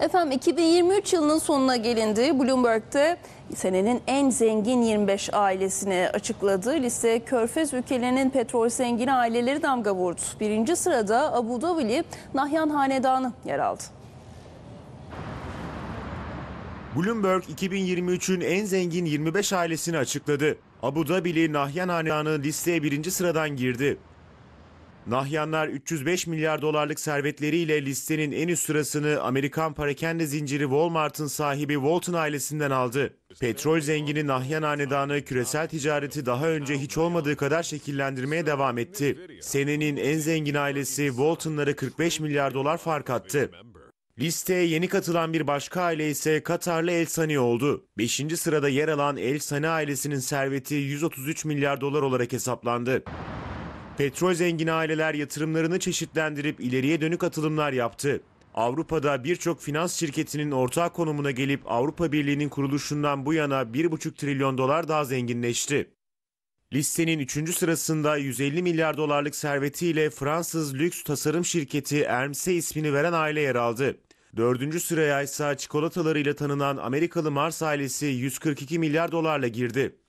Efendim 2023 yılının sonuna gelindi. Bloomberg'te senenin en zengin 25 ailesini açıkladığı liste Körfez ülkelerinin petrol zengin aileleri damga vurdu. Birinci sırada Abu Dhabili Nahyan Hanedanı yer aldı. Bloomberg 2023'ün en zengin 25 ailesini açıkladı. Abu Dhabili Nahyan Hanedanı listeye birinci sıradan girdi. Nahyanlar 305 milyar dolarlık servetleriyle listenin en üst sırasını Amerikan parakende zinciri Walmart'ın sahibi Walton ailesinden aldı. Petrol zengini Nahyan Hanedanı küresel ticareti daha önce hiç olmadığı kadar şekillendirmeye devam etti. Senenin en zengin ailesi Walton'lara 45 milyar dolar fark attı. Listeye yeni katılan bir başka aile ise Katarlı El Sani oldu. Beşinci sırada yer alan El Sani ailesinin serveti 133 milyar dolar olarak hesaplandı. Petrol zengin aileler yatırımlarını çeşitlendirip ileriye dönük atılımlar yaptı. Avrupa'da birçok finans şirketinin ortak konumuna gelip Avrupa Birliği'nin kuruluşundan bu yana 1,5 trilyon dolar daha zenginleşti. Listenin 3. sırasında 150 milyar dolarlık servetiyle Fransız lüks tasarım şirketi Hermes'e ismini veren aile yer aldı. Dördüncü sıraya ise çikolatalarıyla tanınan Amerikalı Mars ailesi 142 milyar dolarla girdi.